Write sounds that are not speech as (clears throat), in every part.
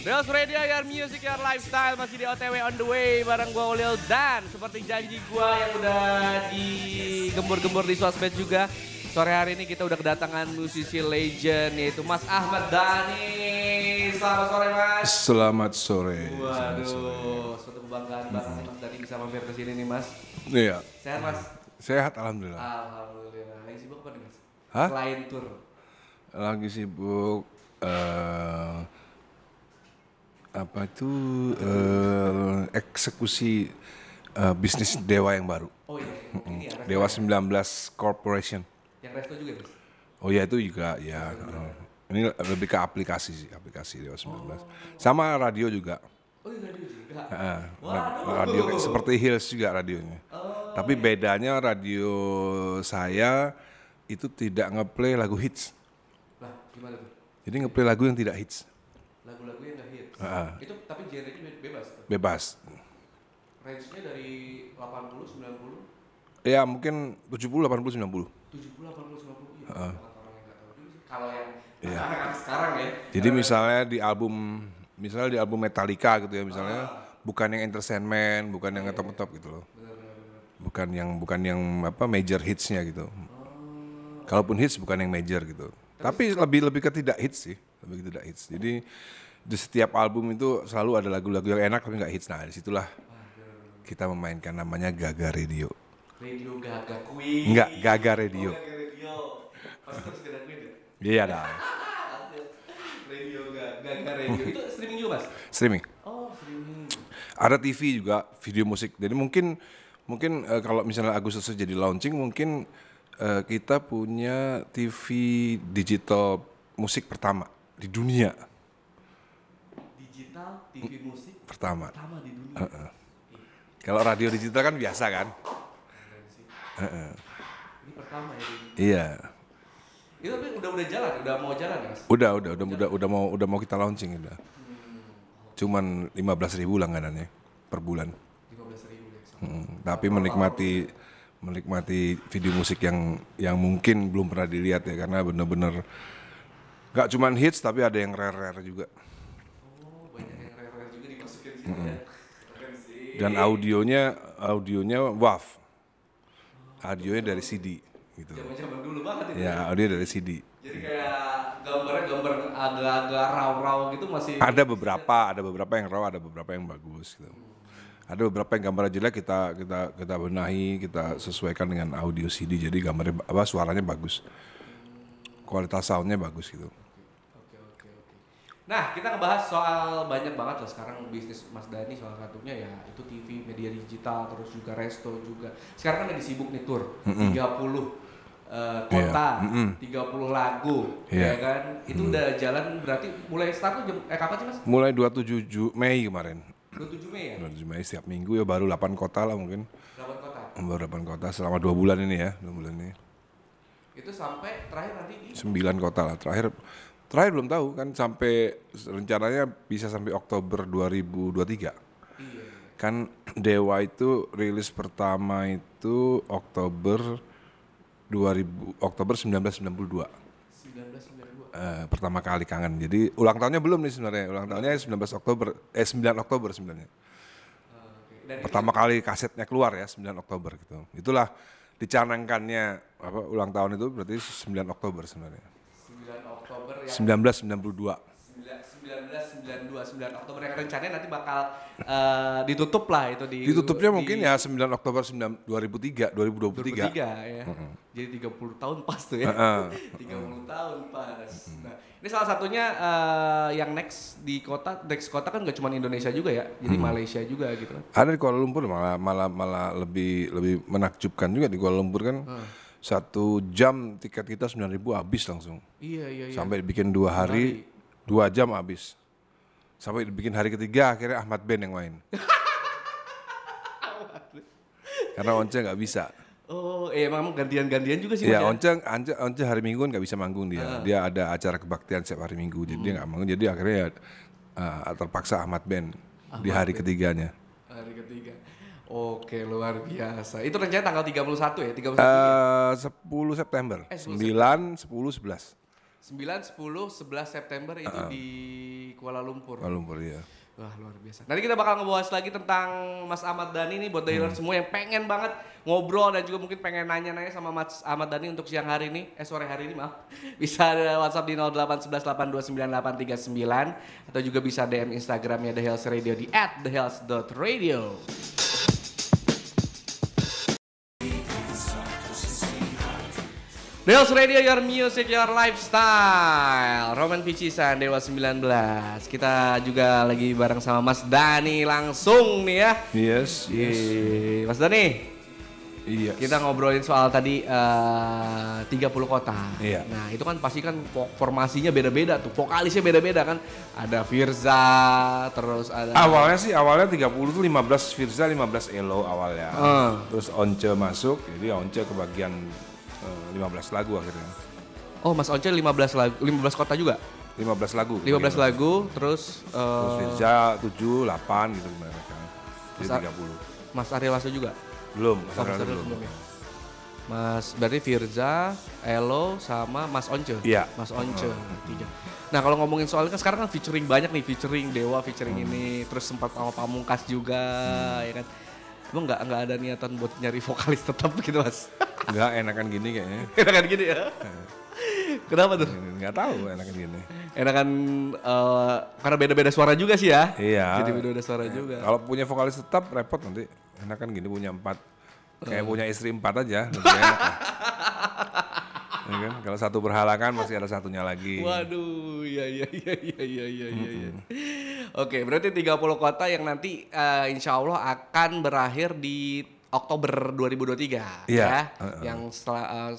Bells Radio, your music, your lifestyle masih di OTW on the way bareng gue Ulil dan seperti janji gue yang udah di gembur di sosmed juga sore hari ini kita udah kedatangan musisi legend yaitu Mas Ahmad Dhani. Selamat sore Mas. Selamat sore. Waduh, Selamat sore. suatu kebanggaan hmm. banget Mas Dani bisa mampir ke sini nih Mas. Iya. Sehat Mas? Sehat Alhamdulillah. Alhamdulillah. Lagi sibuk apa nih Mas? Hah? Selain tour. Lagi sibuk uh, apa itu uh, eksekusi uh, bisnis Dewa yang baru. Oh iya. Dewa 19 Corporation. Yang resto juga, Bis? Oh iya itu juga ya. Oh, ini lebih ke aplikasi sih, aplikasi Dewa 19. Oh. Sama radio juga. Oh iya radio juga. Uh, radio kayak seperti Hills juga radionya. Oh, Tapi iya. bedanya radio saya itu tidak ngeplay lagu hits. Lah, gimana tuh? Jadi ngeplay lagu yang tidak hits. Lagu-lagu yang Uh, itu tapi genrenya bebas. Tuh. Bebas. Range-nya dari 80 90? Ya, mungkin 70 80 90. 70 80 90. Ya, uh. Kalau yang yeah. anak-anak sekarang ya. Jadi karena misalnya di album misalnya di album Metallica gitu ya misalnya uh. bukan yang Entertainment, bukan yang top-top iya, iya. iya. gitu loh. Bener, bener, bener. Bukan yang bukan yang apa major hitsnya gitu. Oh. Kalaupun hits bukan yang major gitu. Tapi, tapi lebih lebih ke tidak hits sih, lebih ke tidak hits. Jadi uh di setiap album itu selalu ada lagu-lagu yang enak tapi nggak hits nah disitulah kita memainkan namanya Gaga Radio Radio Gaga Queen nggak Gaga Radio, oh, Gaga ya? Iya dong (laughs) radio Gaga Radio itu streaming juga mas? streaming. Oh, ada TV juga video musik jadi mungkin mungkin uh, kalau misalnya Agustus jadi launching mungkin uh, kita punya TV digital musik pertama di dunia TV musik pertama. Pertama di dunia. Uh -uh. Kalau radio digital kan biasa kan. Uh -uh. Ini pertama ya. Ini. Iya. Itu tapi udah udah jalan, udah mau jalan mas. Udah udah udah udah, udah mau udah mau kita launching udah. Hmm. Cuman lima belas ribu langganannya per bulan. Lima belas ribu. Ya, hmm. Tapi nah, menikmati menikmati video musik yang yang mungkin belum pernah dilihat ya karena bener-bener nggak cuman hits tapi ada yang rare-rare juga. Dan audionya audionya WAV. Audionya dari CD gitu. dulu banget itu. Ya, audio dari CD. Jadi kayak gambarnya gambar agak-agak raw-raw gitu masih Ada beberapa, ada beberapa yang raw, ada beberapa yang bagus gitu. Ada beberapa yang gambar jelek kita kita kita benahi, kita sesuaikan dengan audio CD jadi gambarnya apa suaranya bagus. Kualitas soundnya bagus gitu. Nah, kita ngebahas soal banyak banget loh sekarang bisnis Mas Dani soal satunya ya itu TV, media digital, terus juga resto juga. Sekarang kan lagi sibuk nih tour, mm -hmm. 30 uh, eh, kota, yeah. mm -hmm. 30 lagu, yeah. ya kan? Itu mm. udah jalan berarti mulai start tuh jam, eh kapan sih Mas? Mulai 27 Mei kemarin. 27 Mei ya? 27 Mei setiap minggu ya baru 8 kota lah mungkin. 8 kota? Baru 8 kota selama 2 bulan ini ya, 2 bulan ini. Itu sampai terakhir nanti di? 9 kota lah, terakhir Terakhir belum tahu kan sampai rencananya bisa sampai Oktober 2023. Iya. Kan (clears throat) Dewa itu rilis pertama itu Oktober 2000 Oktober 1992. 1992. Uh, pertama kali kangen. Jadi ulang tahunnya belum nih sebenarnya. Ulang tahunnya 19 Oktober eh 9 Oktober sebenarnya. Pertama kali kasetnya keluar ya 9 Oktober gitu. Itulah dicanangkannya apa ulang tahun itu berarti 9 Oktober sebenarnya. Oktober yang 1992. 1992 9 Oktober yang rencananya nanti bakal uh, ditutup lah itu di ditutupnya di, mungkin ya 9 Oktober 9, 2003 2023 2023 ya mm -hmm. jadi 30 tahun pas tuh ya mm -hmm. 30 tahun pas mm -hmm. nah ini salah satunya uh, yang next di kota next kota kan gak cuma Indonesia juga ya jadi mm -hmm. Malaysia juga gitu kan ada di Kuala Lumpur malah malah malah lebih lebih menakjubkan juga di Kuala Lumpur kan mm satu jam tiket kita sembilan ribu habis langsung. Iya iya. iya. Sampai dibikin dua hari, hari, dua jam habis. Sampai dibikin hari ketiga akhirnya Ahmad Ben yang main. (laughs) Karena Once nggak bisa. Oh, eh emang gantian-gantian juga sih. Iya, ya? Once, Once, Once hari Minggu kan nggak bisa manggung dia. Uh. Dia ada acara kebaktian setiap hari Minggu, jadi hmm. dia nggak manggung. Jadi akhirnya uh, terpaksa Ahmad Ben Ahmad di hari ben. ketiganya. Hari ketiga. Oke, luar biasa. Itu rencana tanggal 31 ya? 31 uh, 10 September. Eh, 10 9, 10, 11. 9, 10, 11 September itu uh, di Kuala Lumpur. Kuala Lumpur, iya. Wah luar biasa. Nanti kita bakal ngebahas lagi tentang Mas Ahmad Dhani nih buat daerah hmm. semua yang pengen banget ngobrol dan juga mungkin pengen nanya-nanya sama Mas Ahmad Dhani untuk siang hari ini, eh sore hari ini maaf. (laughs) Bisa WhatsApp di sembilan atau juga bisa DM Instagramnya The Health Radio di @thehealth.radio. Nails Radio, your music, your lifestyle. Roman Picisan, Dewa 19. Kita juga lagi bareng sama Mas Dani langsung nih ya. Yes, yes. Yeay. Mas Dani, Yes. Iya. Kita ngobrolin soal tadi eh, uh, 30 kota. Iya. Nah, itu kan pasti kan formasinya beda-beda tuh. Vokalisnya beda-beda kan. Ada Firza, terus ada Awalnya sih awalnya 30 tuh 15 Firza, 15 Elo awalnya. Uh. Terus Once masuk, jadi Once kebagian 15 lagu akhirnya. Oh, Mas Once 15 lagu, 15 kota juga? 15 lagu. 15 belas lagu, terus... Uh, terus Firza 7, 8 gitu gimana kan. Jadi Mas 30. Mas Ari Lasso juga? Belum, Mas Ari oh, belum. belum ya. Mas, berarti Firza, Elo, sama Mas Once? Iya. Mas Once, uh, tiga. Nah kalau ngomongin soalnya kan sekarang kan featuring banyak nih, featuring Dewa, featuring hmm. ini, terus sempat sama Pamungkas juga, hmm. ya kan. Emang nggak nggak ada niatan buat nyari vokalis tetap gitu mas? (laughs) Enggak enakan gini kayaknya. (laughs) enakan gini ya. Kenapa tuh? Enggak tahu enakan gini. Enakan uh, karena beda-beda suara juga sih ya. Iya. Jadi beda-beda suara iya. juga. Kalau punya vokalis tetap repot nanti. Enakan gini punya empat. Kayak uh. punya istri empat aja. ya kan? Kalau satu berhalangan masih ada satunya lagi. Waduh, iya iya iya iya iya iya iya. Mm -hmm. Oke, berarti 30 kota yang nanti uh, insya Allah akan berakhir di Oktober 2023 yeah. Iya. ya uh -uh. yang setelah uh,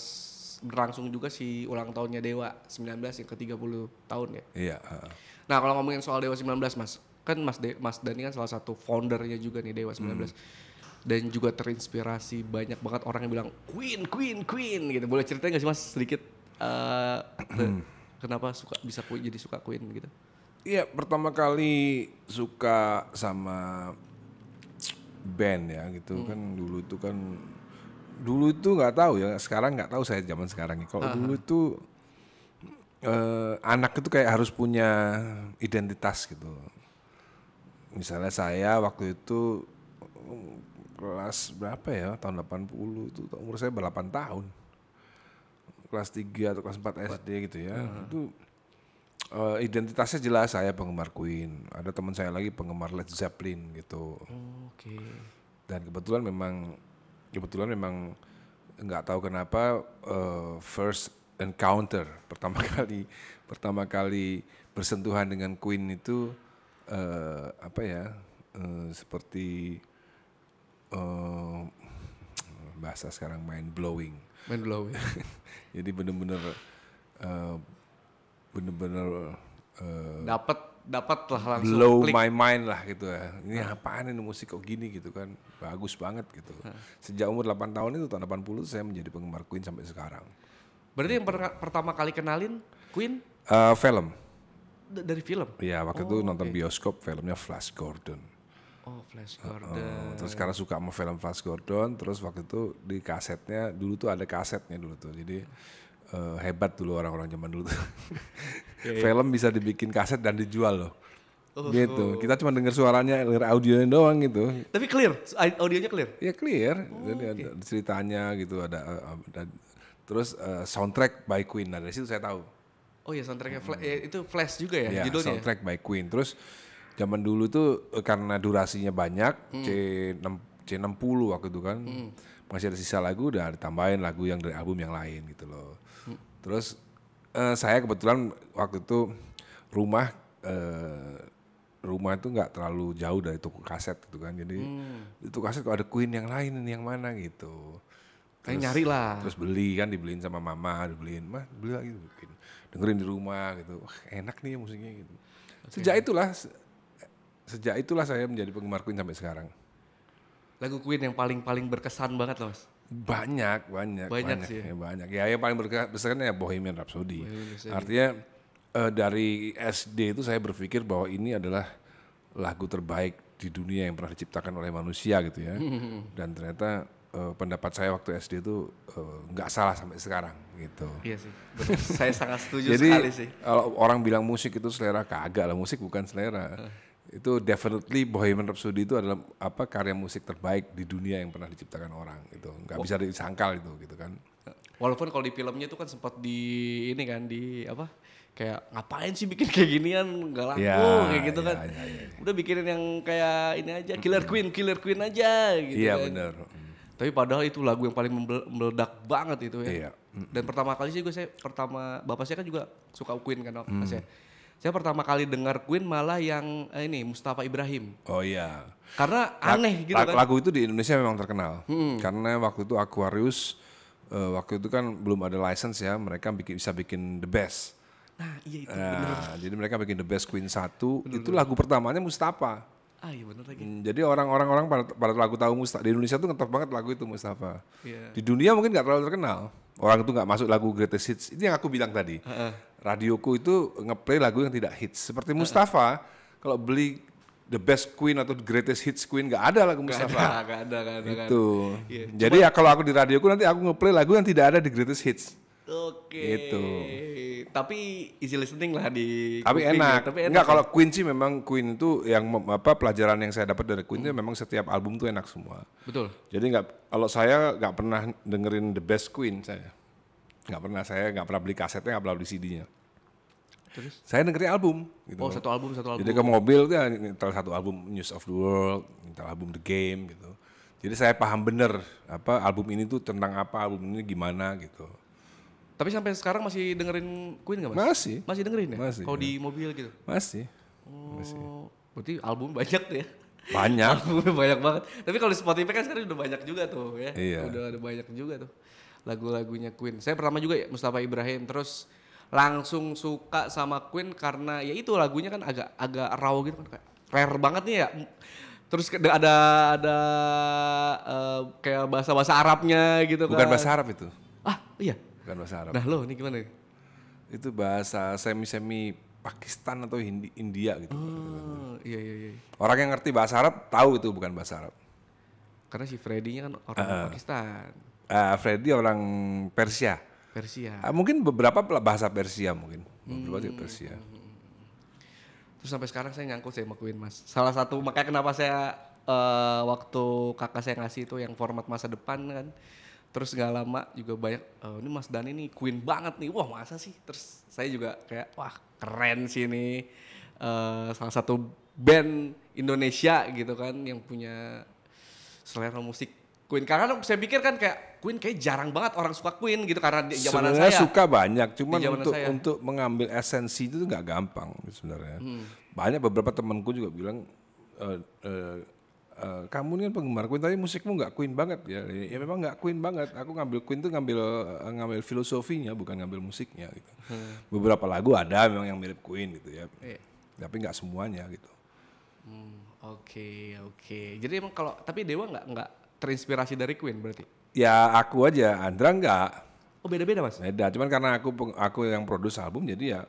berlangsung juga si ulang tahunnya Dewa 19 yang ke-30 tahun ya. Iya, uh. Nah, kalau ngomongin soal Dewa 19, Mas. Kan Mas De Mas Dani kan salah satu foundernya juga nih Dewa 19. Hmm. Dan juga terinspirasi banyak banget orang yang bilang Queen, Queen, Queen gitu. Boleh ceritain gak sih Mas sedikit uh, (clears throat) kenapa suka bisa jadi suka Queen gitu? Iya, pertama kali suka sama band ya gitu hmm. kan dulu itu kan dulu itu nggak tahu ya sekarang nggak tahu saya zaman sekarang ya. kalau dulu itu eh, anak itu kayak harus punya identitas gitu misalnya saya waktu itu kelas berapa ya tahun 80 itu umur saya 8 tahun kelas 3 atau kelas 4 SD gitu ya uh -huh. itu uh, identitasnya jelas saya penggemar Queen. Ada teman saya lagi penggemar Led Zeppelin gitu. Oh, Okay. Dan kebetulan memang kebetulan memang nggak tahu kenapa uh, first encounter (laughs) pertama kali pertama kali bersentuhan dengan Queen itu uh, apa ya uh, seperti uh, (tsk) bahasa sekarang mind blowing. Mind blowing. (laughs) Jadi benar-benar uh, bener-bener uh, eh, dapat dapat lah langsung blow klik. my mind lah gitu ya ini apa apaan ini musik kok gini gitu kan bagus banget gitu sejak umur 8 tahun itu tahun 80 saya menjadi penggemar Queen sampai sekarang berarti gitu. yang per pertama kali kenalin Queen uh, film D dari film Iya waktu oh, itu nonton bioskop filmnya Flash Gordon Oh Flash eh, Gordon. Uh, uh, terus sekarang suka sama film Flash Gordon, terus waktu itu di kasetnya dulu tuh ada kasetnya dulu tuh. Jadi uh, hebat dulu orang-orang zaman dulu iya, iya. Film bisa dibikin kaset dan dijual loh. Oh, gitu. Oh. Kita cuma dengar suaranya, denger audionya doang gitu. Tapi clear, audionya clear. Iya clear. Oh, Jadi okay. ada ceritanya gitu, ada, eh, ada terus uh, soundtrack by Queen. Nah, dari situ saya tahu. Oh iya, soundtracknya hmm. ya, itu Flash juga ya, iya, ya judulnya. soundtrack by Queen. Terus zaman dulu tuh karena durasinya banyak, hmm. C6 C60 waktu itu kan. Hmm. Masih ada sisa lagu udah ditambahin lagu yang dari album yang lain gitu loh. Terus uh, saya kebetulan waktu itu rumah uh, rumah itu nggak terlalu jauh dari toko kaset gitu kan. Jadi hmm. di toko kaset tuh ada Queen yang lain ini yang mana gitu. Kayak nyari lah. Terus beli kan dibeliin sama mama, dibeliin, mah beli lagi mungkin. Dengerin di rumah gitu. Wah, enak nih musiknya gitu. Okay. Sejak itulah sejak itulah saya menjadi penggemar Queen sampai sekarang. Lagu Queen yang paling paling berkesan banget loh, Mas. Banyak, banyak, banyak, banyak sih. Ya, banyak. Ya yang paling besar kan ya Bohemian Rhapsody. Bohemian Artinya uh, dari SD itu saya berpikir bahwa ini adalah lagu terbaik di dunia yang pernah diciptakan oleh manusia gitu ya. (laughs) Dan ternyata uh, pendapat saya waktu SD itu eh, nggak uh, salah sampai sekarang gitu. Iya sih, betul. saya sangat setuju (laughs) Jadi, sekali sih. Kalau orang bilang musik itu selera kagak lah, musik bukan selera itu definitely Bohemian Rhapsody itu adalah apa karya musik terbaik di dunia yang pernah diciptakan orang itu nggak oh. bisa disangkal itu gitu kan walaupun kalau di filmnya itu kan sempat di ini kan di apa kayak ngapain sih bikin kayak ginian nggak laku ya, kayak gitu ya, kan ya, ya, ya. udah bikinin yang kayak ini aja killer queen killer queen aja gitu iya kan. benar tapi padahal itu lagu yang paling meledak banget itu ya iya. dan pertama kali sih gue saya pertama bapak saya kan juga suka queen kan ya. mm. Saya pertama kali dengar Queen malah yang eh, ini Mustafa Ibrahim. Oh iya. Karena aneh La gitu kan. Lagu itu di Indonesia memang terkenal. Hmm. Karena waktu itu Aquarius uh, waktu itu kan belum ada license ya, mereka bikin bisa bikin the best. Nah, iya itu. Nah, bener. jadi mereka bikin The Best Queen 1, bener, itu bener. lagu pertamanya Mustafa. Ah, iya benar lagi. Hmm, jadi orang-orang orang pada, pada lagu tahu Mustafa di Indonesia itu ngetop banget lagu itu Mustafa. Yeah. Di dunia mungkin nggak terlalu terkenal. Orang itu nggak masuk lagu greatest hits. Itu yang aku bilang tadi. Uh -uh radioku itu ngeplay lagu yang tidak hits. Seperti Mustafa, kalau beli the best queen atau the greatest hits queen nggak ada lagu Mustafa. Gak ada, gak ada, gak ada. Itu. ada. Gitu. Iya. Jadi ya kalau aku di radioku nanti aku ngeplay lagu yang tidak ada di greatest hits. Oke. Okay. Itu. Tapi easy listening lah di. Tapi Queen ya, enak. Ya. Tapi enak. Enggak ya. kalau Queen sih memang Queen itu yang apa pelajaran yang saya dapat dari Queen hmm. itu memang setiap album tuh enak semua. Betul. Jadi nggak kalau saya nggak pernah dengerin the best Queen saya nggak pernah saya nggak pernah beli kasetnya nggak pernah beli CD-nya Terus? Saya dengerin album. Gitu. Oh satu album satu album. Jadi ke mobil tuh ya, nyetel satu album News of the World, nyetel album The Game gitu. Jadi saya paham bener apa album ini tuh tentang apa, album ini gimana gitu. Tapi sampai sekarang masih dengerin Queen nggak mas? Masih. Masih dengerin ya? Masih. Kalau ya. di iya. mobil gitu? Masih. Oh, masih. Berarti album banyak tuh ya? Banyak. (laughs) banyak banget. Tapi kalau di Spotify kan sekarang udah banyak juga tuh ya. Iya. Udah ada banyak juga tuh lagu-lagunya Queen. Saya pertama juga ya Mustafa Ibrahim terus langsung suka sama Queen karena ya itu lagunya kan agak agak raw gitu kan kayak rare banget nih ya. Terus ada ada uh, kayak bahasa-bahasa Arabnya gitu Bukan kan. Bukan bahasa Arab itu. Ah, iya. Bukan bahasa Arab. Nah, lo ini gimana? Itu bahasa semi-semi Pakistan atau Hindi, India gitu. Oh, iya iya iya. Orang yang ngerti bahasa Arab tahu itu bukan bahasa Arab. Karena si Freddy-nya kan orang uh, Pakistan uh, Freddy orang Persia. Persia. Uh, mungkin beberapa bahasa Persia mungkin. Beberapa hmm. Persia. Terus sampai sekarang saya nyangkut saya makuin mas. Salah satu makanya kenapa saya uh, waktu kakak saya ngasih itu yang format masa depan kan. Terus nggak lama juga banyak, eh, ini Mas Dani ini Queen banget nih, wah masa sih? Terus saya juga kayak, wah keren sih ini Uh, salah satu band Indonesia gitu kan yang punya selera musik Queen karena saya pikir kan kayak Queen kayak jarang banget orang suka Queen gitu karena di zaman saya suka banyak cuman untuk saya. untuk mengambil esensi itu nggak gampang sebenarnya hmm. banyak beberapa temanku juga bilang e, e, e, kamu ini kan penggemar Queen tapi musikmu nggak Queen banget ya ya memang nggak Queen banget aku ngambil Queen tuh ngambil ngambil filosofinya bukan ngambil musiknya gitu hmm. beberapa lagu ada memang yang mirip Queen gitu ya yeah. tapi nggak semuanya gitu Oke hmm, oke okay, okay. jadi emang kalau tapi Dewa nggak nggak terinspirasi dari Queen berarti? Ya aku aja, Andra enggak. Oh beda-beda mas? Beda, cuman karena aku aku yang produce album jadi ya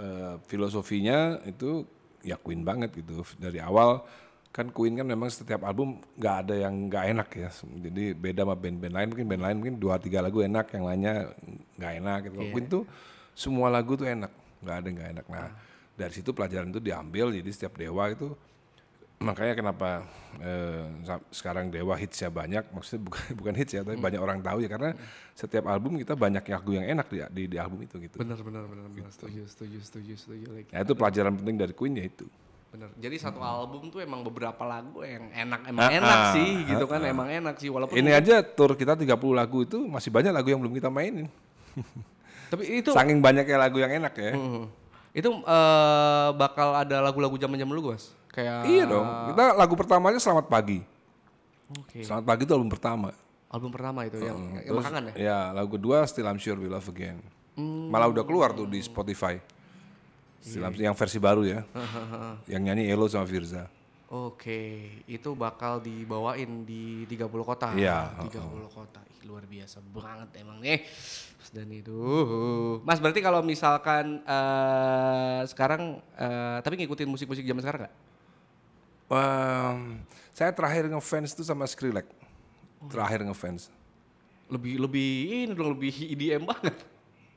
uh, filosofinya itu ya Queen banget gitu. Dari awal kan Queen kan memang setiap album nggak ada yang nggak enak ya. Jadi beda sama band-band lain, mungkin band lain mungkin dua tiga lagu enak, yang lainnya nggak enak gitu. Yeah. Queen tuh semua lagu tuh enak, nggak ada nggak enak. Nah dari situ pelajaran itu diambil, jadi setiap dewa itu makanya kenapa eh, sekarang Dewa hitsnya banyak maksudnya bukan (laughs) bukan hits ya tapi hmm. banyak orang tahu ya karena setiap album kita banyak lagu yang enak di, di, di album itu gitu benar benar benar benar gitu. setuju setuju setuju setuju like, ya, itu pelajaran penting dari Queen ya itu benar jadi satu hmm. album tuh emang beberapa lagu yang enak emang ah, enak ah, sih ah, gitu kan ah, ah. emang enak sih walaupun ini aja tour kita 30 lagu itu masih banyak lagu yang belum kita mainin (laughs) tapi itu saking banyaknya lagu yang enak ya hmm. itu uh, bakal ada lagu-lagu zaman zaman dulu guys kayak Iya dong. Kita lagu pertamanya Selamat Pagi. Okay. Selamat Pagi itu album pertama. Album pertama itu uh, yang, yang terus, makangan ya? Ya, lagu kedua Still I'm Sure We Love Again. Hmm. Malah udah keluar tuh di Spotify. Still yeah. Iya. yang versi baru ya. (laughs) yang nyanyi Elo sama Firza. Oke, itu bakal dibawain di 30 kota. Iya. 30 oh. kota. Ih, luar biasa banget emang nih. Mas dan itu. Mas berarti kalau misalkan uh, sekarang uh, tapi ngikutin musik-musik zaman sekarang gak? Um, saya terakhir ngefans itu sama Skrillex. Terakhir ngefans. Lebih lebih ini dong lebih EDM banget.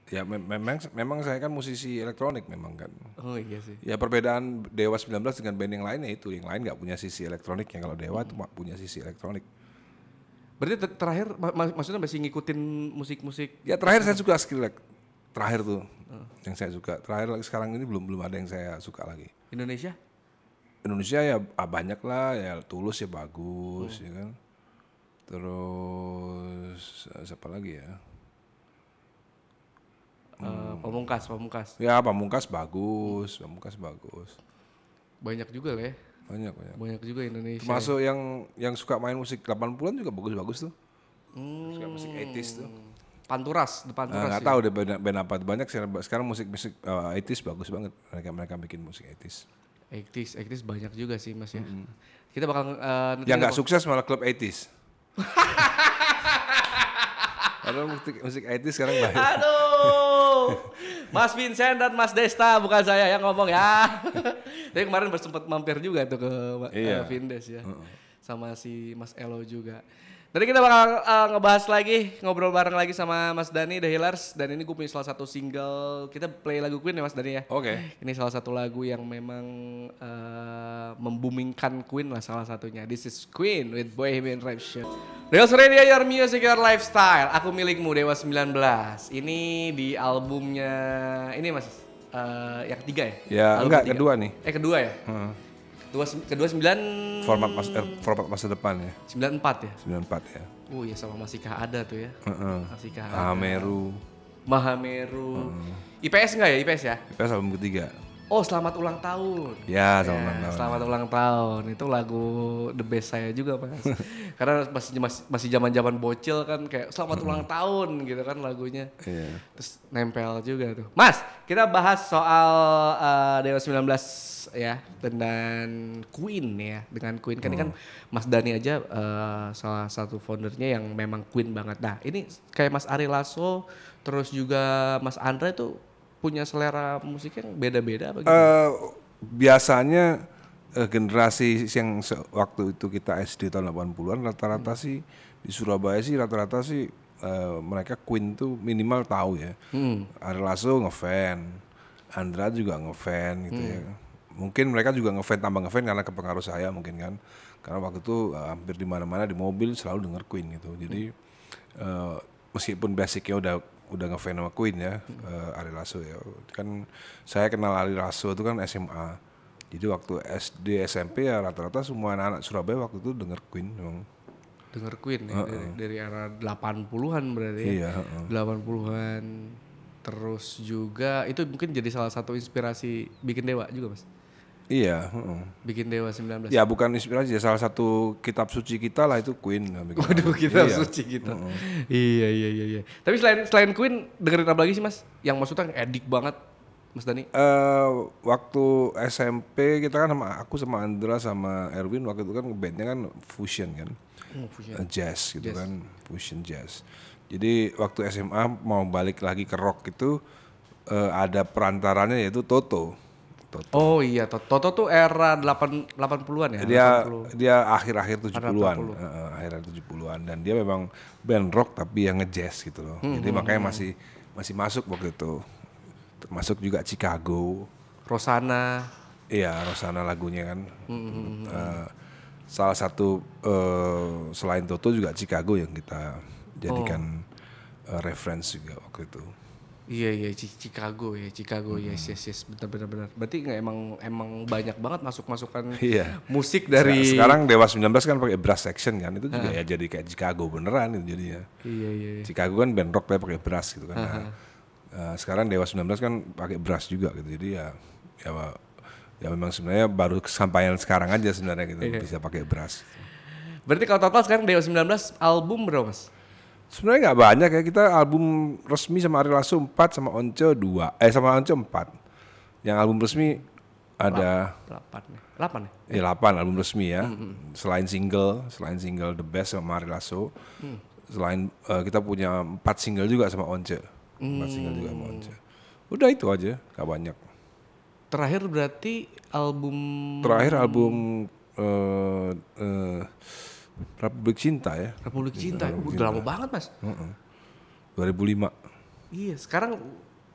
Ya me memang memang saya kan musisi elektronik memang kan. Oh iya sih. Ya perbedaan Dewa 19 dengan band yang lainnya itu, yang lain nggak punya sisi elektronik yang Kalau Dewa hmm. punya sisi elektronik. Berarti ter terakhir mak maksudnya masih ngikutin musik-musik? Ya terakhir saya suka Skrillex. Terakhir tuh. Uh. Yang saya suka. Terakhir sekarang ini belum belum ada yang saya suka lagi. Indonesia? Indonesia ya ah, banyak lah ya tulus ya bagus hmm. ya kan terus eh, siapa lagi ya eh, hmm. uh, pamungkas pamungkas ya pamungkas bagus hmm. pamungkas bagus banyak juga lah ya banyak banyak banyak juga Indonesia termasuk ya. yang yang suka main musik 80-an juga bagus-bagus tuh hmm. suka musik etis tuh Panturas, The nah, Panturas. Nah, gak tau deh band, band apa banyak sekarang musik musik uh, etis bagus banget mereka mereka bikin musik etis. 80s, 80s banyak juga sih mas ya. Mm -hmm. Kita bakal uh, yang nggak sukses malah klub 80s. Karena (laughs) musik, musik 80s sekarang banyak. Aduh. (laughs) Mas Vincent dan Mas Desta bukan saya yang ngomong ya. (laughs) Tapi kemarin sempat mampir juga tuh ke eh, iya. uh, Vindes ya. Uh -uh. Sama si Mas Elo juga. Nanti kita bakal uh, ngebahas lagi, ngobrol bareng lagi sama Mas Dani The Healers dan ini gue punya salah satu single. Kita play lagu Queen ya Mas Dani ya. Oke. Okay. Ini salah satu lagu yang memang uh, eh, membumingkan Queen lah salah satunya. This is Queen with Boy Bohemian Rhapsody. Real Radio Your Music Your Lifestyle. Aku milikmu Dewa 19. Ini di albumnya ini Mas uh, yang ketiga ya? Ya, Album enggak ketiga. kedua nih. Eh kedua ya? Hmm Dua, kedua sembilan format mas, er, format masa depan ya. Sembilan empat ya. Sembilan empat ya. Oh iya sama Masika ada tuh ya. Uh -uh. Masika ada. Mahameru Mahameru. Uh -uh. IPS enggak ya IPS ya? IPS album ketiga. Oh selamat ulang tahun. Ya, ya selamat ya, ulang tahun. Selamat ulang tahun itu lagu the best saya juga mas. (laughs) Karena masih masih jaman zaman zaman bocil kan kayak selamat ulang tahun gitu kan lagunya. Iya. Terus nempel juga tuh. Mas kita bahas soal uh, Dewa 19 ya dengan Queen ya dengan Queen kan hmm. ini kan mm. Mas Dani aja uh, salah satu foundernya yang memang Queen banget. Nah ini kayak Mas Ari Lasso terus juga Mas Andre tuh punya selera musik yang beda-beda apa Uh, biasanya uh, generasi yang waktu itu kita SD tahun 80-an rata-rata hmm. sih di Surabaya sih rata-rata sih uh, mereka Queen tuh minimal tahu ya. Hmm. Ari Lasso ngefan, Andra juga ngefan gitu ya. hmm. ya. Mungkin mereka juga ngefan tambah ngefan karena kepengaruh saya mungkin kan. Karena waktu itu uh, hampir di mana-mana di mobil selalu denger Queen gitu. Jadi hmm. uh, meskipun basicnya udah udah ngefans sama Queen ya, hmm. uh, Ari Lasso ya. Kan saya kenal Ari Lasso itu kan SMA. Jadi waktu SD SMP ya rata-rata semua anak-anak Surabaya waktu itu denger Queen memang. Denger Queen ya, uh -uh. dari, dari era 80-an berarti ya. iya, Uh -uh. 80-an terus juga itu mungkin jadi salah satu inspirasi bikin Dewa juga, Mas. Iya. Uh. Bikin Dewa 19. Ya bukan inspirasi, ya salah satu kitab suci kita lah itu Queen. Waduh kitab iya. suci kita. Uh -uh. iya iya iya. iya. Tapi selain selain Queen dengerin apa lagi sih mas? Yang maksudnya edik banget Mas Dani? Uh, waktu SMP kita kan sama aku sama Andra sama Erwin waktu itu kan bandnya kan fusion kan, oh, fusion. Uh, jazz gitu jazz. kan, fusion jazz. Jadi waktu SMA mau balik lagi ke rock itu uh, ada perantarannya yaitu Toto. Toto. Oh iya, Toto, tuh era 8 80-an ya. Dia 80. dia akhir-akhir 70-an, uh, akhir 70-an dan dia memang band rock tapi yang nge-jazz gitu loh. Hmm, Jadi hmm, makanya hmm. masih masih masuk waktu itu. Termasuk juga Chicago, Rosana. Iya, Rosana lagunya kan. Hmm, hmm, hmm, hmm. Eh, salah satu uh, selain Toto juga Chicago yang kita jadikan oh. uh, reference juga waktu itu. Iya iya Chicago ya Chicago hmm. yes yes yes benar benar benar. Berarti nggak emang emang banyak banget masuk masukan iya. musik dari sekarang Dewa 19 kan pakai brass section kan itu juga uh -huh. ya jadi kayak Chicago beneran itu jadinya. Iya iya. iya. Chicago kan band rock ya, pakai brass gitu kan. Uh -huh. nah, uh, sekarang Dewa 19 kan pakai brass juga gitu jadi ya ya ya memang sebenarnya baru kesampaian sekarang aja sebenarnya gitu iya. bisa pakai brass. Gitu. Berarti kalau total sekarang Dewa 19 album berapa mas? sebenarnya nggak banyak ya kita album resmi sama Ari Lasso 4 sama Once 2 eh sama Once 4 yang album resmi ada 8 delapan ya, ya? Eh, delapan album resmi ya mm -hmm. selain single selain single The Best sama Ari Lasso mm. selain uh, kita punya empat single juga sama Once 4 mm. single juga sama Once hmm. udah itu aja nggak banyak terakhir berarti album terakhir album uh, uh, Republik Cinta ya. Republik Cinta, Republik Cinta. udah lama banget mas. Uh-uh. 2005. Iya, sekarang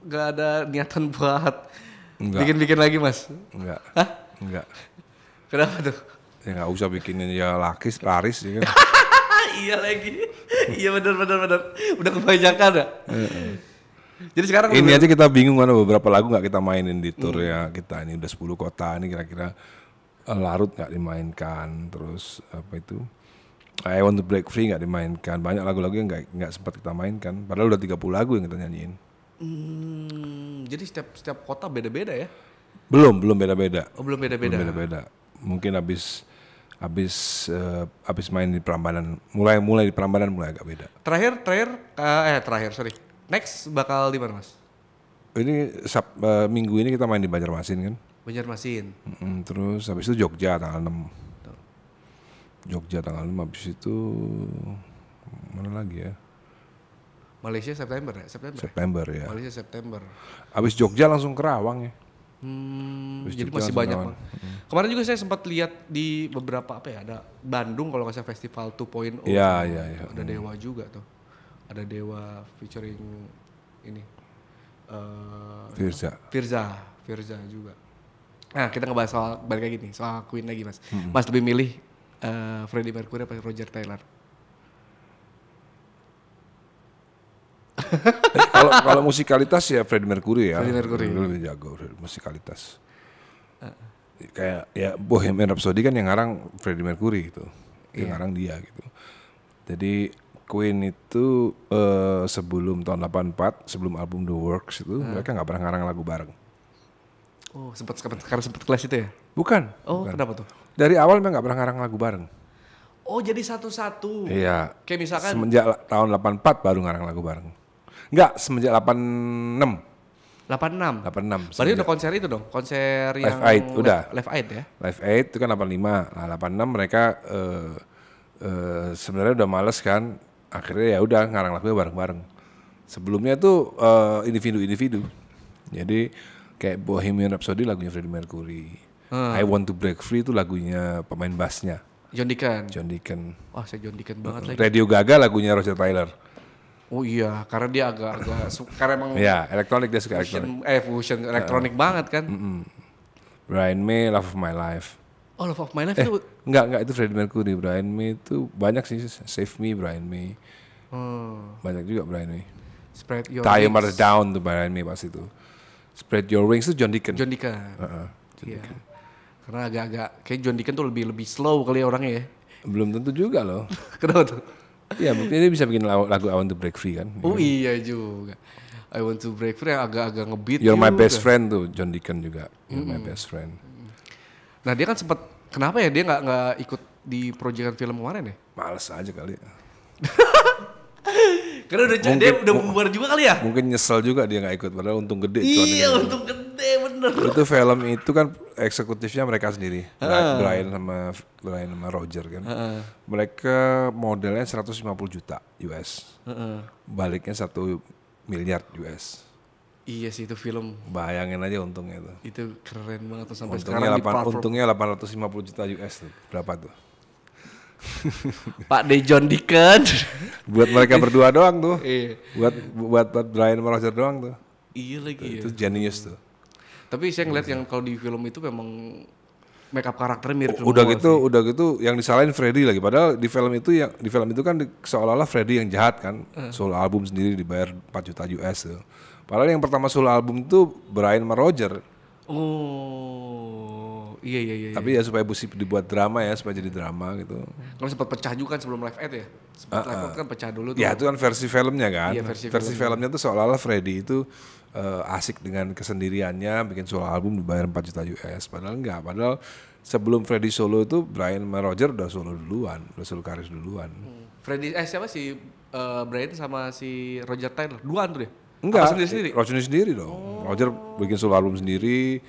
gak ada niatan buat bikin-bikin lagi mas. Enggak. Hah? Enggak. Kenapa tuh? Ya gak usah bikinin ya lakis, laris ya kan. (laughs) iya lagi, iya benar benar benar. Udah kebanyakan ya. Jadi sekarang ini aja kita bingung karena beberapa lagu nggak kita mainin di tour hmm. ya kita ini udah 10 kota ini kira-kira eh, larut nggak dimainkan terus apa itu I Want to Break Free nggak dimainkan. Banyak lagu-lagu yang nggak nggak sempat kita mainkan. Padahal udah 30 lagu yang kita nyanyiin. Hmm, jadi setiap setiap kota beda-beda ya? Belum, belum beda-beda. Oh, belum beda-beda. beda-beda. Mungkin habis habis uh, habis main di perambanan Mulai mulai di perambanan mulai agak beda. Terakhir terakhir uh, eh terakhir sorry. Next bakal di mana, Mas? Ini sab, uh, minggu ini kita main di Banjarmasin kan? Banjarmasin. Mm -hmm, terus habis itu Jogja tanggal 6. Jogja tanggal 5 habis itu mana lagi ya Malaysia September ya September ya? September ya Malaysia September habis Jogja langsung ke Rawang ya Hmm, jadi Jogja masih banyak. Hmm. Kemarin juga saya sempat lihat di beberapa apa ya ada Bandung kalau nggak salah festival 2.0. Iya iya iya. Ada hmm. Dewa juga tuh. Ada Dewa featuring ini. Uh, Firza. Firza, Firza juga. Nah kita ngebahas soal balik lagi nih soal Queen lagi mas. Hmm. Mas lebih milih uh, Freddie Mercury apa Roger Taylor? Eh, kalau kalau musikalitas ya Freddie Mercury ya. Freddie Mercury. Lebih jago musikalitas. Uh. Kayak ya Bohemian Rhapsody kan yang ngarang Freddie Mercury gitu. Yang iya. ngarang dia gitu. Jadi Queen itu uh, sebelum tahun 84, sebelum album The Works itu uh. mereka nggak pernah ngarang lagu bareng Oh, sempat karena sempat kelas itu ya? Bukan. Oh, bukan. kenapa tuh? Dari awal memang nggak pernah ngarang lagu bareng. Oh, jadi satu-satu. Iya. Kayak misalkan semenjak tahun 84 baru ngarang lagu bareng. Enggak, semenjak 86. 86. 86. Berarti udah konser itu dong, konser Live yang Aid, udah. Live Aid ya. Live Aid itu kan 85. Nah, 86 mereka uh, uh, sebenarnya udah males kan. Akhirnya ya udah ngarang lagu bareng-bareng. Sebelumnya tuh eh, individu-individu. Uh, individu -individu. Jadi kayak Bohemian Rhapsody lagunya Freddie Mercury hmm. I Want to Break Free itu lagunya pemain bassnya John Deacon John Deacon wah saya John Deacon banget lagi Radio Gaga lagunya Roger Taylor Oh iya, karena dia agak-agak (laughs) suka karena emang ya elektronik dia suka fusion, elektronik. Eh fusion elektronik uh, banget kan. Mm -mm. Brian May, Love of My Life. Oh Love of My Life eh, itu enggak enggak itu Freddie Mercury, Brian May itu banyak sih Save Me Brian May. Hmm. Banyak juga Brian May. Spread your Timer Down tuh Brian May pas itu. Spread Your Wings itu John Deacon. John Deacon. Uh -uh, John yeah. Deacon. Karena agak-agak kayak John Deacon tuh lebih lebih slow kali ya orangnya ya. Belum tentu juga loh. (laughs) Kenapa tuh? Iya, mungkin dia bisa bikin lagu, lagu I Want to Break Free kan. Oh iya juga. I Want to Break Free agak-agak ngebeat You're My Best Friend tuh John Deacon juga. You're mm -hmm. My Best Friend. Nah dia kan sempat kenapa ya dia nggak nggak ikut di proyekan film kemarin ya? Males aja kali. (laughs) Karena udah mungkin, dia udah bubar juga kali ya? Mungkin nyesel juga dia nggak ikut padahal untung gede Iya, untung gede bener. Itu film itu kan eksekutifnya mereka sendiri. Uh. Brian sama Brian sama Roger kan. Uh. Mereka modelnya 150 juta US. Uh. Baliknya satu miliar US. Iya sih itu film. Bayangin aja untungnya itu. Itu keren banget tuh sampai untungnya sekarang 8, di platform. Untungnya 850 juta US tuh. Berapa tuh? (laughs) Pak Dejon John buat mereka berdua doang tuh. Iya. Buat buat buat Brian Roger doang tuh. Iya lagi. Itu, iya. genius tuh. Tapi saya ngeliat yang kalau di film itu memang makeup up karakternya mirip. Udah gitu, sih. udah gitu yang disalahin Freddy lagi. Padahal di film itu yang di film itu kan seolah-olah Freddy yang jahat kan. Uh. Solo album sendiri dibayar 4 juta US. Tuh. Padahal yang pertama soal album itu Brian sama Roger. Oh. Iya iya iya. Tapi iya. ya supaya busi dibuat drama ya supaya jadi drama gitu. Kalau sempat pecah juga kan sebelum live ad ya. Sempat uh, uh. live ah. kan pecah dulu tuh. Ya itu kan versi filmnya kan. Iya, versi, versi filmnya. filmnya tuh seolah-olah Freddy itu uh, asik dengan kesendiriannya bikin solo album dibayar 4 juta US padahal enggak padahal sebelum Freddy solo itu Brian sama Roger udah solo duluan udah solo karir duluan hmm. Freddy eh siapa sih? uh, Brian sama si Roger Taylor duaan tuh deh enggak sendiri sendiri Roger sendiri dong oh. Roger bikin solo album sendiri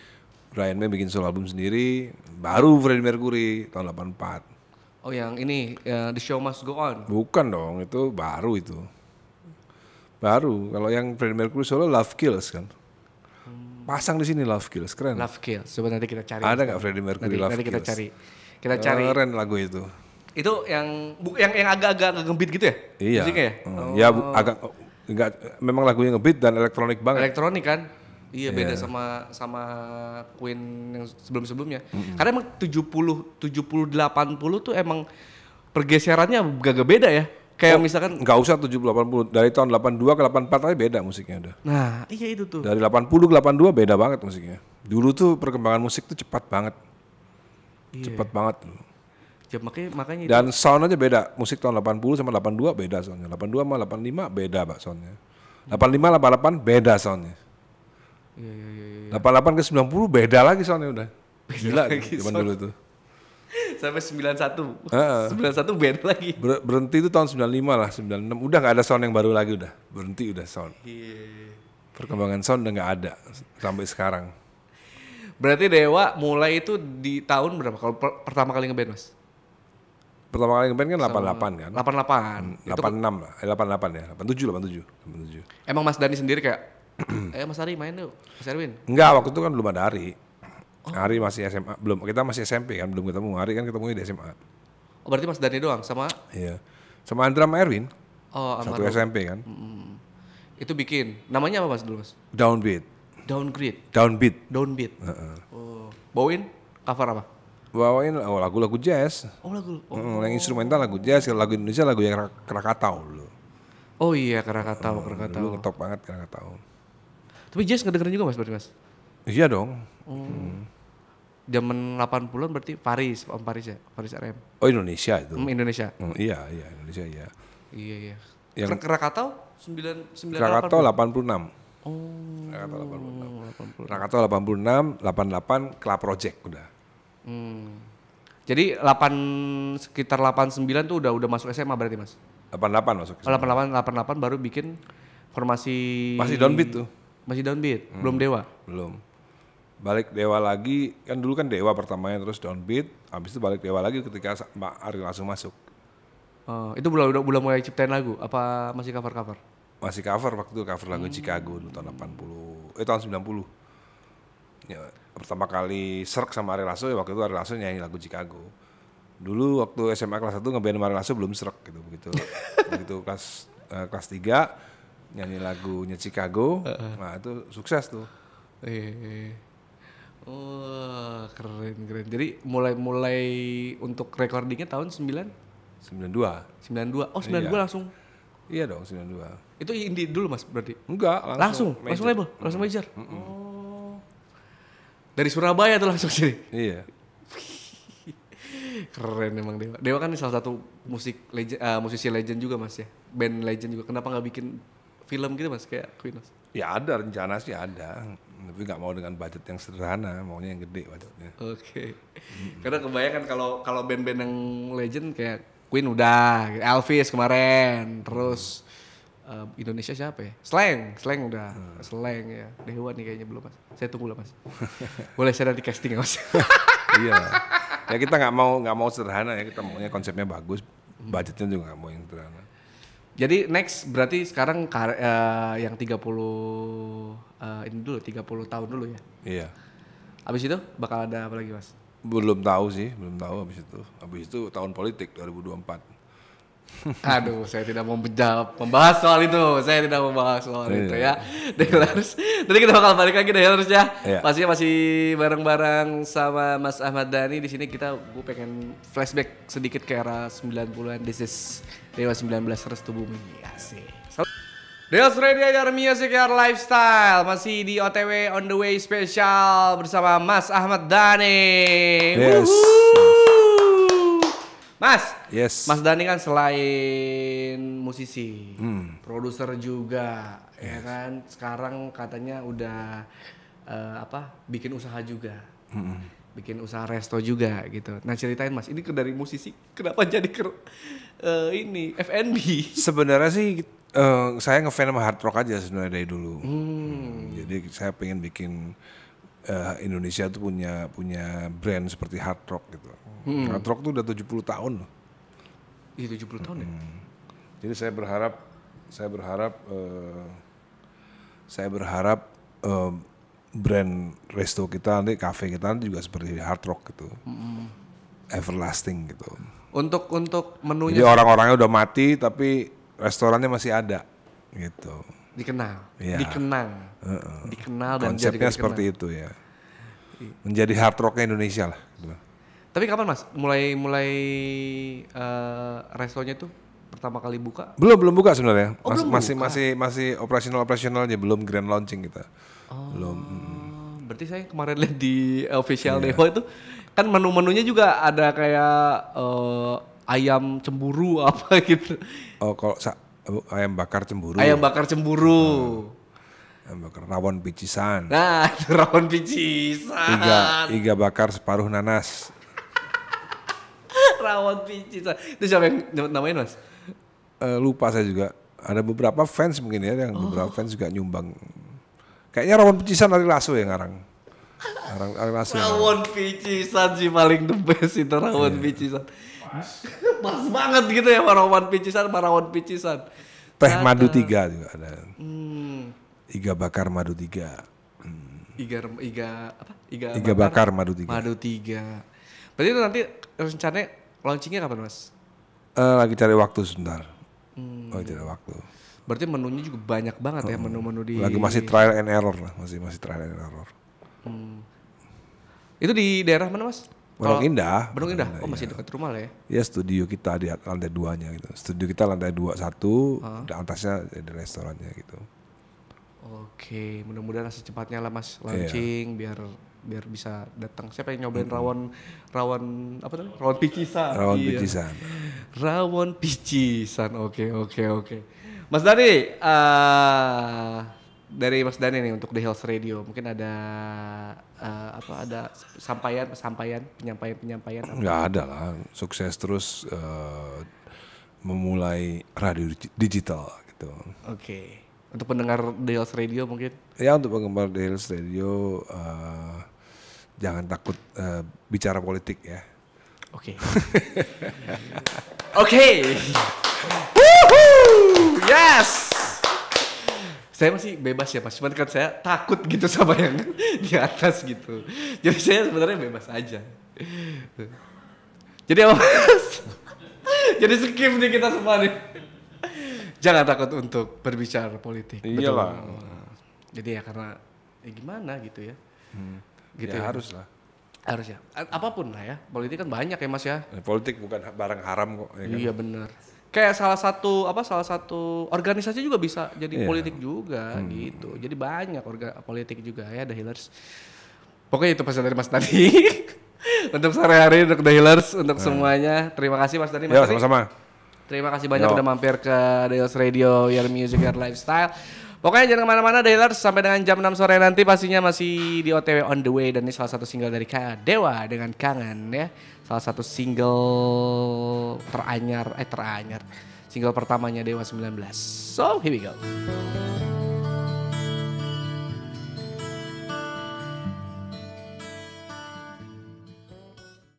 Brian May bikin solo album sendiri, baru Freddie Mercury tahun 84. Oh yang ini uh, The Show Must Go On. Bukan dong, itu baru itu. Baru. Kalau yang Freddie Mercury solo Love Kills kan. Hmm. Pasang di sini Love Kills, keren. Love Kills. Coba nanti kita cari. Ada nggak Freddie Mercury nanti, Love nanti kita Kills? cari. Kita cari. Keren lagu itu. Itu yang bu, yang yang agak-agak ngegembit gitu ya? Iya. Musiknya ya? Hmm. Ya, oh. Ya agak enggak memang lagunya ngebeat dan elektronik banget. Elektronik kan? Iya yeah. beda sama sama Queen yang sebelum-sebelumnya. Mm-hmm. Karena emang 70 70 80 tuh emang pergeserannya gak, gak beda ya. Kayak oh, misalkan nggak usah 70 80 dari tahun 82 ke 84 aja beda musiknya udah. Nah, iya itu tuh. Dari 80 ke 82 beda banget musiknya. Dulu tuh perkembangan musik tuh cepat banget. Yeah. Cepat banget Ya, makanya, makanya Dan itu. sound aja beda. Musik tahun 80 sama 82 beda soundnya. 82 sama 85 beda pak soundnya. 85 88 beda soundnya. Iya, iya, iya. 88 iya. ke 90 beda lagi soalnya udah. Beda Gila lagi gitu zaman dulu itu. Sampai 91. Heeh. Uh, 91 beda lagi. Ber berhenti itu tahun 95 lah, 96. Udah gak ada sound yang baru lagi udah. Berhenti udah sound. Iya. iya, iya. Perkembangan sound udah gak ada sampai sekarang. Berarti Dewa mulai itu di tahun berapa? Kalau per pertama kali ngeband, Mas? Pertama kali ngeband kan 88 kan? 88. 86 hmm, lah, eh, 88 ya, 87, 87, 87. Emang Mas Dani sendiri kayak (clears throat) eh Mas Ari main yuk, Mas Erwin. Enggak, waktu itu kan belum ada Ari. Oh. Ari masih SMA, belum kita masih SMP kan, belum ketemu. Ari kan ketemu di SMA. Oh, berarti Mas Dani doang sama? Iya. Sama Andra sama Erwin. Oh, sama Satu Arwin. SMP kan. hmm Itu bikin. Namanya apa Mas dulu, Mas? Downbeat. Downgrade. Downbeat. Downbeat. Uh-uh. Oh. Bawain cover apa? Bawain oh, lagu-lagu jazz. Oh, lagu. Oh. Mm, yang instrumental lagu jazz, lagu Indonesia lagu yang Krakatau dulu. Oh iya, Krakatau, mm, Krakatau. Dulu ngetop banget Krakatau. Tapi jazz ngedengerin juga mas berarti mas? Iya dong. Oh. Hmm. hmm. 80-an berarti Paris, Om Paris ya? Paris RM. Oh Indonesia itu. Hmm, Indonesia. Hmm, iya, iya Indonesia iya. Iya, iya. Yang Krakatau 9 9 Krakatau 86. Oh. Krakatau 86. 86. Rakatau 86, 88 Club Project udah. Hmm. Jadi 8 sekitar 89 tuh udah udah masuk SMA berarti Mas. 88 masuk. SMA. 88 88 baru bikin formasi Masih downbeat tuh. Masih downbeat, hmm. belum Dewa. Belum. Balik Dewa lagi, kan dulu kan Dewa pertamanya terus downbeat, habis itu balik Dewa lagi ketika Mbak Ariel langsung masuk. Oh, itu bulan udah, udah mulai ciptain lagu apa masih cover-cover? Masih cover waktu itu cover lagu hmm. Chicago tahun 80 eh tahun 90. Ya, pertama kali Serk sama Ari Lasso ya waktu itu Ari Lasso nyanyi lagu Chicago dulu waktu SMA kelas 1 ngeband Ari Lasso belum serk gitu begitu (laughs) begitu kelas eh, kelas 3 nyanyi lagunya Chicago. uh Nah, itu sukses tuh. Eh, Wah, oh, keren keren. Jadi mulai-mulai untuk recordingnya tahun 9 92. 92. Oh, 92 iya. langsung. Iya dong, 92. Itu indie dulu Mas berarti? Enggak, langsung. Langsung, major. langsung label, langsung mm -hmm. major. Mm -hmm. Oh. Dari Surabaya tuh langsung sini. Iya. (laughs) keren emang Dewa. Dewa kan salah satu musik legend, uh, eh, musisi legend juga Mas ya. Band legend juga. Kenapa nggak bikin film gitu mas kayak Queen mas. Ya ada rencana sih ada, tapi nggak mau dengan budget yang sederhana, maunya yang gede budgetnya. Oke. Okay. Mm-hmm. Karena kebayang kalau kalau band-band yang legend kayak Queen udah, Elvis kemarin, terus uh, Indonesia siapa ya? Slang, Slang udah, hmm. Slang ya. Dewa nih kayaknya belum mas. Saya tunggu lah mas. (laughs) Boleh saya nanti casting ya mas. (laughs) iya. Ya kita nggak mau nggak mau sederhana ya kita maunya konsepnya bagus, hmm. budgetnya juga nggak mau yang sederhana. Jadi next berarti sekarang kar uh, yang 30 uh, eh, ini dulu 30 tahun dulu ya. Iya. Habis itu bakal ada apa lagi, Mas? Belum tahu sih, belum tahu habis itu. Habis itu tahun politik 2024. Aduh, saya tidak mau menjawab, membahas soal itu. Saya tidak mau membahas soal yeah. itu ya. harus, Nanti kita bakal balik lagi Dealers ya, harusnya. Yeah. Pastinya masih bareng-bareng sama Mas Ahmad Dhani di sini kita gue pengen flashback sedikit ke era 90-an. This is Dewa 19 Restu Bumi. Asik. Deals Radio Your Music Your Lifestyle masih di OTW on the way special bersama Mas Ahmad Dhani. Yes. Woohoo. Mas, yes. Mas Dani kan selain musisi, hmm. produser juga, ya yes. ya kan. Sekarang katanya udah uh, apa, bikin usaha juga, hmm. bikin usaha resto juga gitu. Nah ceritain Mas, ini dari musisi kenapa (laughs) jadi ke uh, ini F&B? Sebenarnya sih uh, saya ngefans sama hard rock aja sebenarnya dari dulu. Hmm. Hmm, jadi saya pengen bikin uh, Indonesia tuh punya punya brand seperti hard rock gitu. Hmm. Hard rock tuh udah 70 tahun loh. Iya 70 puluh tahun ya? hmm. ya. Jadi saya berharap saya berharap uh, saya berharap uh, brand resto kita nanti kafe kita nanti juga seperti hard rock gitu. Hmm. Everlasting gitu. Untuk untuk menunya Jadi orang-orangnya udah mati tapi restorannya masih ada gitu dikenal, ya. dikenang, uh -uh. dikenal dan konsepnya seperti itu ya. Menjadi hard rocknya Indonesia lah. Gitu Tapi kapan mas? Mulai mulai uh, restonya tuh pertama kali buka? Belum belum buka sebenarnya. Oh, Mas, masih buka. masih masih operasional operasionalnya belum grand launching kita. Oh, belum. Berarti saya kemarin (laughs) lihat di eh, official yeah. Dewa itu kan menu-menunya juga ada kayak uh, ayam cemburu (laughs) apa gitu. Oh kalau ayam bakar cemburu. Ayam bakar cemburu. Hmm. Ayam bakar rawon picisan. Nah, (laughs) rawon picisan. Iga, iga bakar separuh nanas. (laughs) rawon picisan. Itu siapa yang namain mas? Uh, lupa saya juga. Ada beberapa fans mungkin ya, yang oh. beberapa fans juga nyumbang. Kayaknya rawon picisan dari Laso ya ngarang. Arang, arang rawon picisan sih paling the best itu rawon yeah. picisan. Pas. (laughs) banget gitu ya para Marawan Picisan, Marawan Picisan. Teh ada. madu tiga juga ada. Hmm. Iga bakar madu tiga. Hmm. Iga iga apa? Iga, iga bakar, bakar madu tiga. Madu tiga. Berarti itu nanti rencananya launchingnya kapan mas? Uh, lagi cari waktu sebentar. Hmm. Lagi cari waktu. Berarti menunya juga banyak banget ya, hmm. ya menu-menu di. Lagi masih trial and error lah, masih masih trial and error. Hmm. Itu di daerah mana mas? Bandung Indah. Bandung Indah. Oh, masih iya. dekat rumah lah ya. Iya, studio kita di lantai duanya gitu. Studio kita lantai dua satu, uh. dan atasnya ada restorannya gitu. Oke, mudah-mudahan secepatnya lah Mas iya. launching yeah. biar biar bisa datang. Siapa yang nyobain hmm rawon rawon apa tuh? Rawon picisan. Rawon iya. picisan. Rawon picisan. Oke, oke, oke. Mas Dari. uh, ah, dari Mas Dani nih untuk The Hills Radio mungkin ada uh, apa ada sampaian sampaian penyampaian penyampaian nggak ada lah sukses terus uh, memulai radio digital gitu oke okay. untuk pendengar The Hills Radio mungkin ya untuk penggemar The Hills Radio uh, jangan takut uh, bicara politik ya oke okay. (laughs) oke okay. yes saya masih bebas ya mas, cuman kan saya takut gitu sama yang di atas gitu. Jadi saya sebenarnya bebas aja. Jadi apa mas? Jadi skip nih kita semua nih. Jangan takut untuk berbicara politik. Iya Betul. Jadi ya karena ya gimana gitu ya. Hmm. Gitu ya, ya. harus lah. Harus ya. Apapun lah ya. Politik kan banyak ya mas ya. Politik bukan barang haram kok. Ya kan? Iya benar kayak salah satu apa salah satu organisasi juga bisa jadi yeah. politik juga hmm. gitu. Jadi banyak orga, politik juga ya The Healers. Pokoknya itu pesan dari Mas Tadi. (laughs) untuk sore hari untuk The Healers untuk yeah. Hmm. semuanya. Terima kasih Mas Tadi. Mas sama-sama. Terima kasih banyak Yo. udah mampir ke The Healers Radio Your Music Your Lifestyle. Pokoknya jangan kemana-mana Dailers sampai dengan jam 6 sore nanti pastinya masih di OTW on the way dan ini salah satu single dari Kak Dewa dengan Kangen ya salah satu single teranyar eh teranyar single pertamanya Dewa 19. So here we go.